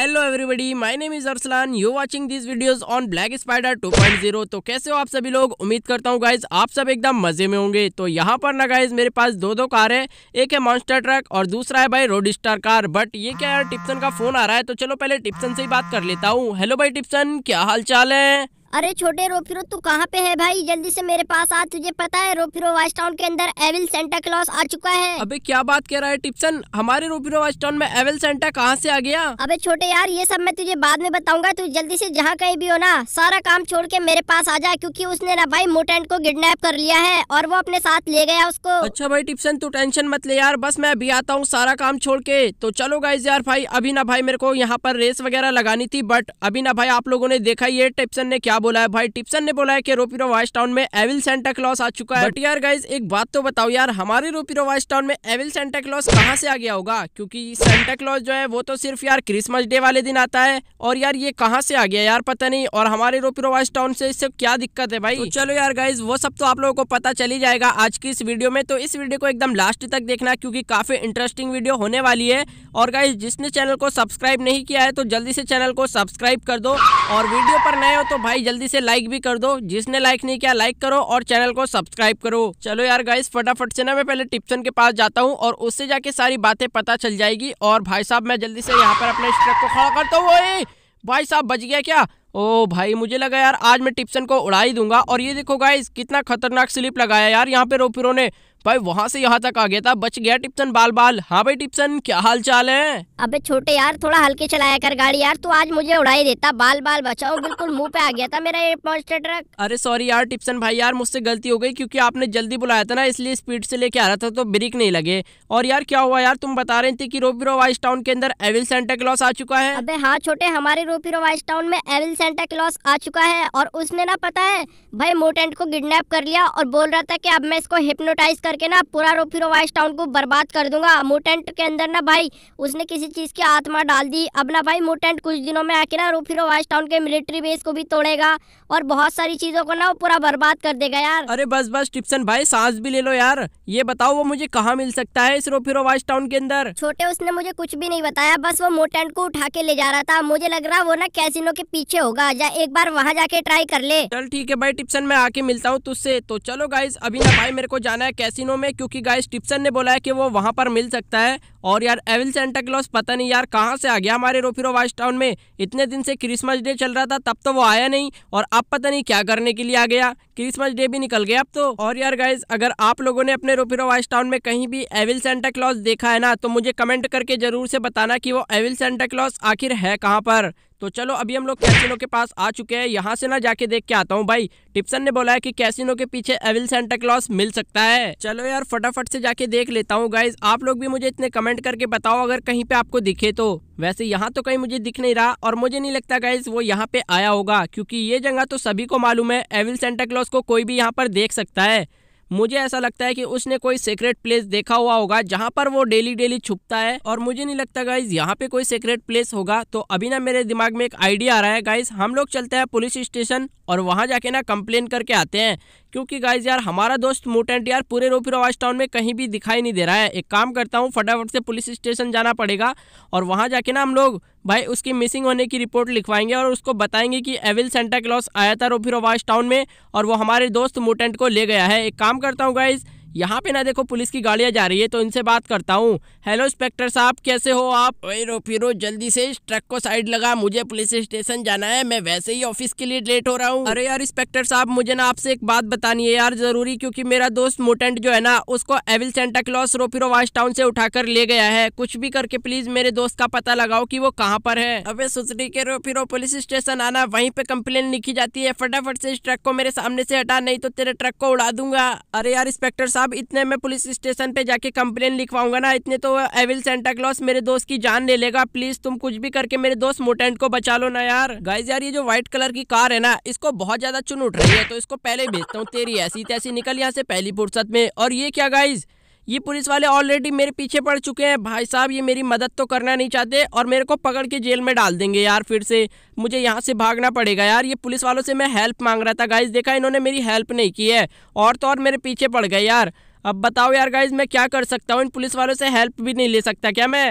hello everybody my name is Arsalan you watching this videos on Black Spider 2.0 तो कैसे हो आप सभी लोग उम्मीद करता हूँ गाइज आप सब एकदम मजे में होंगे तो यहाँ पर ना गाइज मेरे पास दो दो कार है एक है मॉन्स्टर ट्रक और दूसरा है भाई रोड स्टार कार बट ये क्या यार टिप्सन का फोन आ रहा है तो चलो पहले टिप्सन से ही बात कर लेता हूँ हेलो भाई टिप्सन क्या हाल चाल है अरे छोटे रोफिरो तू कहाँ पे है भाई जल्दी से मेरे पास आ तुझे पता है रोफिरो वाइस टाउन के अंदर एविल सेंटा क्लॉस आ चुका है अबे क्या बात कह रहा है टिप्सन हमारे रोफिरो वाइस टाउन में एविल सेंटा कहाँ से आ गया अबे छोटे यार ये सब मैं तुझे बाद में बताऊंगा तू जल्दी से जहाँ कहीं भी हो ना सारा काम छोड़ के मेरे पास आ जा क्यूँकी उसने ना भाई मोटेंट को किडनेप कर लिया है और वो अपने साथ ले गया उसको अच्छा भाई टिप्सन तू टेंशन मत ले यार बस मैं अभी आता हूँ सारा काम छोड़ के तो चलो गाइज यार भाई अभी ना भाई मेरे को यहाँ पर रेस वगैरह लगानी थी बट अभी ना भाई आप लोगों ने देखा ये टिप्सन ने क्या क्या बोला है भाई टिप्सन ने बोला है कि रोपीरो वाइस टाउन में एविल सेंटा क्लॉस आ चुका है बट यार गाइज एक बात तो बताओ यार हमारे रोपीरो वाइस टाउन में एविल सेंटा क्लॉस कहाँ से आ गया होगा क्योंकि सेंटा क्लॉस जो है वो तो सिर्फ यार क्रिसमस डे वाले दिन आता है और यार ये कहाँ से आ गया यार पता नहीं और हमारे रोपीरो वाइस टाउन से इससे क्या दिक्कत है भाई तो चलो यार गाइज वो सब तो आप लोगों को पता चली जाएगा आज की इस वीडियो में तो इस वीडियो को एकदम लास्ट तक देखना क्योंकि काफी इंटरेस्टिंग वीडियो होने वाली है और गाइज जिसने चैनल को सब्सक्राइब नहीं किया है तो जल्दी से चैनल को सब्सक्राइब कर दो और वीडियो पर नए हो तो भाई जल्दी से लाइक भी कर दो जिसने लाइक नहीं किया लाइक करो और चैनल को सब्सक्राइब करो चलो यार गाइस फटाफट से ना मैं पहले टिप्सन के पास जाता हूँ और उससे जाके सारी बातें पता चल जाएगी और भाई साहब मैं जल्दी से यहाँ पर अपने स्ट्रक को खड़ा करता हूँ भाई साहब बच गया क्या ओ भाई मुझे लगा यार आज मैं टिप्सन को उड़ा ही दूंगा और ये देखो गाइस कितना खतरनाक स्लिप लगाया यार यहाँ पे रोपिरो ने भाई वहाँ से यहाँ तक आ गया था बच गया टिप्सन बाल बाल हाँ भाई टिप्सन क्या हाल चाल है अबे छोटे यार थोड़ा हल्के चलाया कर गाड़ी यार तू आज मुझे उड़ाई देता बाल बाल बचाओ बिल्कुल मुंह पे आ गया था मेरा ये पहुँचता ट्रक अरे सॉरी यार टिप्सन भाई यार मुझसे गलती हो गई क्योंकि आपने जल्दी बुलाया था ना इसलिए स्पीड से लेके आ रहा था तो ब्रेक नहीं लगे और यार क्या हुआ यार तुम बता रहे थे की रोपीरो वाइस टाउन के अंदर एविल सेंटा क्लॉस आ चुका है अबे हाँ छोटे हमारे रोपीरो वाइस टाउन में एविल सेंटा क्लॉस आ चुका है और उसने ना पता है भाई मोटेंट को किडनेप कर लिया और बोल रहा था की अब मैं इसको हिप्नोटाइज कर करके ना पूरा रोफिरो वाइस टाउन को बर्बाद कर दूंगा मोटेंट के अंदर ना भाई उसने किसी चीज़ की आत्मा डाल दी अब ना भाई मोटेंट कुछ दिनों में आके ना रोफिरो वाइस टाउन के मिलिट्री बेस को भी तोड़ेगा और बहुत सारी चीज़ों को ना वो पूरा बर्बाद कर देगा यार अरे बस बस टिप्सन भाई सांस भी ले लो यार ये बताओ वो मुझे कहाँ मिल सकता है इस रोफिरो वाइस टाउन के अंदर छोटे उसने मुझे कुछ भी नहीं बताया बस वो मोटेंट को उठा के ले जा रहा था मुझे लग रहा वो ना कैसीनो के पीछे होगा जा एक बार वहाँ जाके ट्राई कर ले चल ठीक है भाई टिप्सन मैं आके मिलता हूँ तुझसे तो चलो गाइज अभी ना भाई मेरे को जाना है कैसे कैसिनो में क्योंकि गाइस टिप्सन ने बोला है कि वो वहां पर मिल सकता है और यार एविल सेंटा क्लॉस पता नहीं यार कहां से आ गया हमारे रोफिरो वाइस टाउन में इतने दिन से क्रिसमस डे चल रहा था तब तो वो आया नहीं और अब पता नहीं क्या करने के लिए आ गया क्रिसमस डे भी निकल गया अब तो और यार गाइज अगर आप लोगों ने अपने रोफिरो वाइस टाउन में कहीं भी एविल सेंटा क्लॉस देखा है ना तो मुझे कमेंट करके जरूर से बताना कि वो एविल सेंटा क्लॉस आखिर है कहाँ पर तो चलो अभी हम लोग कैसिनो के पास आ चुके हैं यहाँ से ना जाके देख के आता हूँ भाई टिप्सन ने बोला है कि कैसिनो के पीछे एविल सेंटा क्लॉस मिल सकता है चलो यार फटाफट से जाके देख लेता हूँ गाइज आप लोग भी मुझे इतने कमेंट करके बताओ अगर कहीं पे आपको दिखे तो वैसे यहाँ तो कहीं मुझे दिख नहीं रहा और मुझे नहीं लगता गाइज वो यहाँ पे आया होगा क्योंकि ये जगह तो सभी को मालूम है एविल सेंटा क्लॉस को कोई भी यहाँ पर देख सकता है मुझे ऐसा लगता है कि उसने कोई सीक्रेट प्लेस देखा हुआ होगा जहाँ पर वो डेली डेली छुपता है और मुझे नहीं लगता गाइज यहाँ पे कोई सीक्रेट प्लेस होगा तो अभी ना मेरे दिमाग में एक आइडिया आ रहा है गाइज हम लोग चलते हैं पुलिस स्टेशन और वहाँ जाके ना कंप्लेन करके आते हैं क्योंकि गाइज यार हमारा दोस्त मूटेंट यार पूरे रोपी रवाज टाउन में कहीं भी दिखाई नहीं दे रहा है एक काम करता हूँ फटाफट से पुलिस स्टेशन जाना पड़ेगा और वहाँ जाके ना हम लोग भाई उसकी मिसिंग होने की रिपोर्ट लिखवाएंगे और उसको बताएंगे कि एविल सेंटा क्लॉस आया था रोपी रवाज टाउन में और वो हमारे दोस्त मूटेंट को ले गया है एक काम करता हूँ गाइज़ यहाँ पे ना देखो पुलिस की गाड़ियाँ जा रही है तो इनसे बात करता हूँ हेलो इंस्पेक्टर साहब कैसे हो आप रो फिर जल्दी से इस ट्रक को साइड लगा मुझे पुलिस स्टेशन जाना है मैं वैसे ही ऑफिस के लिए लेट हो रहा हूँ अरे यार इंस्पेक्टर साहब मुझे ना आपसे एक बात बतानी है यार जरूरी क्योंकि मेरा दोस्त मोटेंट जो है ना उसको evil Santa Claus Rope Hero Vice Town से उठाकर ले गया है कुछ भी करके प्लीज मेरे दोस्त का पता लगाओ की वो कहाँ पर है अब सुचरी के रोफिरो पुलिस स्टेशन आना वहीं पे कंप्लेन लिखी जाती है फटाफट से इस ट्रक को मेरे सामने से हटा नहीं तो तेरे ट्रक को उड़ा दूंगा अरे यार इंस्पेक्टर साहब इतने मैं पुलिस स्टेशन पे जाके कंप्लेन लिखवाऊंगा ना इतने तो एविल सेंटा क्लॉस मेरे दोस्त की जान ले लेगा प्लीज तुम कुछ भी करके मेरे दोस्त मोटेंट को बचा लो ना यार गाइज यार ये जो व्हाइट कलर की कार है ना इसको बहुत ज्यादा चुन उठ रही है तो इसको पहले भेजता हूँ तेरी ऐसी तैसी निकल यहाँ से पहली फुर्सत में और ये क्या गाइज ये पुलिस वाले ऑलरेडी मेरे पीछे पड़ चुके हैं भाई साहब ये मेरी मदद तो करना नहीं चाहते और मेरे को पकड़ के जेल में डाल देंगे यार फिर से मुझे यहाँ से भागना पड़ेगा यार ये पुलिस वालों से मैं हेल्प मांग रहा था गाइज देखा इन्होंने मेरी हेल्प नहीं की है और तो और मेरे पीछे पड़ गए यार अब बताओ यार गाइज मैं क्या कर सकता हूँ इन पुलिस वालों से हेल्प भी नहीं ले सकता क्या मैं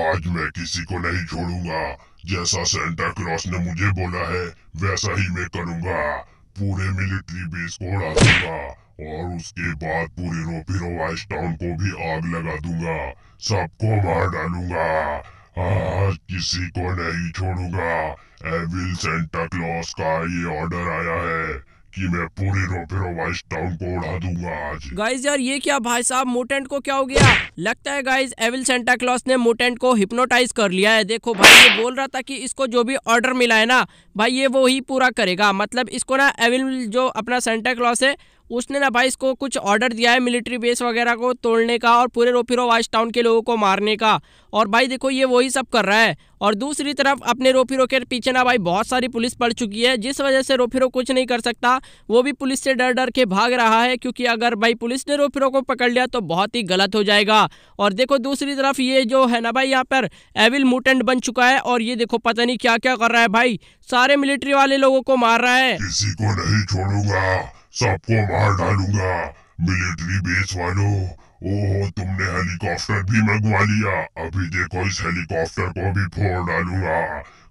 आज मैं किसी को नहीं छोड़ूंगा जैसा सेंटा क्रॉस ने मुझे बोला है वैसा ही मैं करूंगा पूरे मिलिट्री बेस को उड़ा दूंगा और उसके बाद पूरे रोपिरो वाइस टाउन को भी आग लगा दूंगा सबको मार डालूंगा आज किसी को नहीं छोड़ूंगा एविल सेंटा क्लॉस का ये ऑर्डर आया है कि मैं पूरी रोपेरो वाइस टाउन को उड़ा दूंगा आज गाइज यार ये क्या भाई साहब मोटेंट को क्या हो गया लगता है गाइज एविल सेंटा क्लॉस ने मोटेंट को हिप्नोटाइज कर लिया है देखो भाई ये बोल रहा था कि इसको जो भी ऑर्डर मिला है ना भाई ये वो ही पूरा करेगा मतलब इसको ना एविल जो अपना सेंटा क्लॉस है उसने ना भाई इसको कुछ ऑर्डर दिया है मिलिट्री बेस वगैरह को तोड़ने का और पूरे रोफिरो वाइस टाउन के लोगों को मारने का और भाई देखो ये वही सब कर रहा है और दूसरी तरफ अपने रोफिरो के पीछे ना भाई बहुत सारी पुलिस पड़ चुकी है जिस वजह से रोफिरो कुछ नहीं कर सकता वो भी पुलिस से डर डर के भाग रहा है क्योंकि अगर भाई पुलिस ने रोफिरो को पकड़ लिया तो बहुत ही गलत हो जाएगा और देखो दूसरी तरफ ये जो है ना भाई यहाँ पर एविल मूटेंट बन चुका है और ये देखो पता नहीं क्या क्या कर रहा है भाई सारे मिलिट्री वाले लोगों को मार रहा है किसी को नहीं छोड़ूंगा सबको मार डालूंगा मिलिट्री बेस वालों ओहो तुमने हेलीकॉप्टर भी मंगवा लिया अभी देखो इस हेलीकॉप्टर को भी फोड़ डालूंगा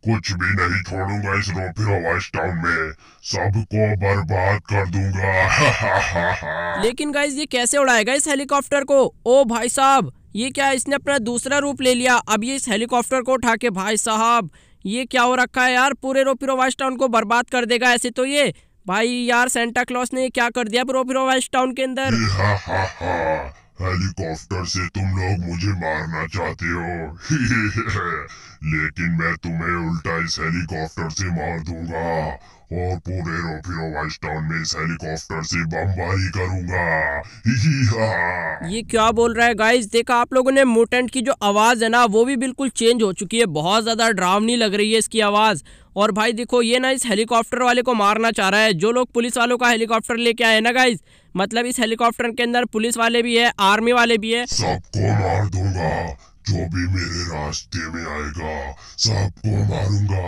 कुछ भी नहीं छोड़ूंगा इस रोपिरो वाइस टाउन में सबको बर्बाद कर दूंगा लेकिन गाइज ये कैसे उड़ाएगा इस हेलीकॉप्टर को ओ भाई साहब ये क्या इसने अपना दूसरा रूप ले लिया अब ये इस हेलीकॉप्टर को उठा के भाई साहब ये क्या हो रखा है यार पूरे रोपिरो वाइस टाउन को बर्बाद कर देगा ऐसे तो ये भाई यार सेंटा क्लॉस ने क्या कर दिया ब्रो फिर वेस्ट टाउन के अंदर हेलीकॉप्टर से तुम लोग मुझे मारना चाहते हो लेकिन मैं तुम्हें उल्टा इस हेलीकॉप्टर से मार दूंगा और पूरे रोफिरो वाइस टाउन में इस हेलीकॉप्टर से बमबारी करूंगा ये क्या बोल रहा है गाइस देखा आप लोगों ने मोटेंट की जो आवाज है ना वो भी बिल्कुल चेंज हो चुकी है बहुत ज्यादा ड्रावनी लग रही है इसकी आवाज और भाई देखो ये ना इस हेलीकॉप्टर वाले को मारना चाह रहा है जो लोग पुलिस वालों का हेलीकॉप्टर लेके आए ना गाइज मतलब इस हेलीकॉप्टर के अंदर पुलिस वाले भी है आर्मी वाले भी है सबको मार दूंगा जो भी मेरे रास्ते में आएगा सबको मारूंगा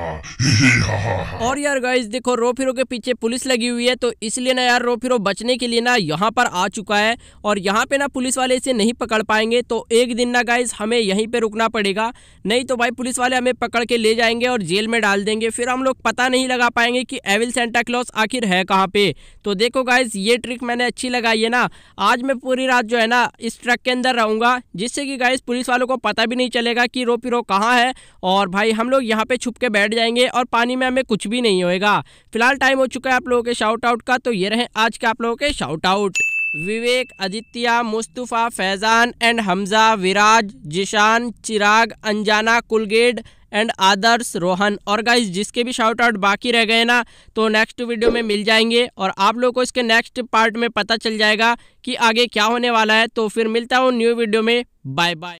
और यार गाइस देखो रोफिरो के पीछे पुलिस लगी हुई है तो इसलिए ना यार रोफिरो बचने के लिए ना यहाँ पर आ चुका है और यहाँ पे ना पुलिस वाले इसे नहीं पकड़ पाएंगे तो एक दिन ना गाइस हमें यहीं पे रुकना पड़ेगा नहीं तो भाई पुलिस वाले हमें पकड़ के ले जाएंगे और जेल में डाल देंगे फिर हम लोग पता नहीं लगा पाएंगे कि एविल सेंटा क्लॉस आखिर है कहाँ पे तो देखो गाइज ये ट्रिक मैंने अच्छी लगाई है ना आज मैं पूरी रात जो है ना इस ट्रक के अंदर रहूंगा जिससे कि गाइस पुलिस वालों को पता पता भी नहीं चलेगा कि रो पिरो कहाँ है और भाई हम लोग यहाँ पे छुप के बैठ जाएंगे और पानी में हमें कुछ भी नहीं होएगा फिलहाल टाइम हो चुका है आप लोगों के शाउट आउट का तो ये रहे आज के आप लोगों के shout out Vivek Aditya Mustafa Faizan and Hamza Viraj Jishan Chirag Anjana कुलगेड एंड आदर्श रोहन और गाइज जिसके भी शाउट आउट बाकी रह गए ना तो नेक्स्ट वीडियो में मिल जाएंगे और आप लोगों को इसके नेक्स्ट पार्ट में पता चल जाएगा कि आगे क्या होने वाला है तो फिर मिलता हूँ न्यू वीडियो में बाय बाय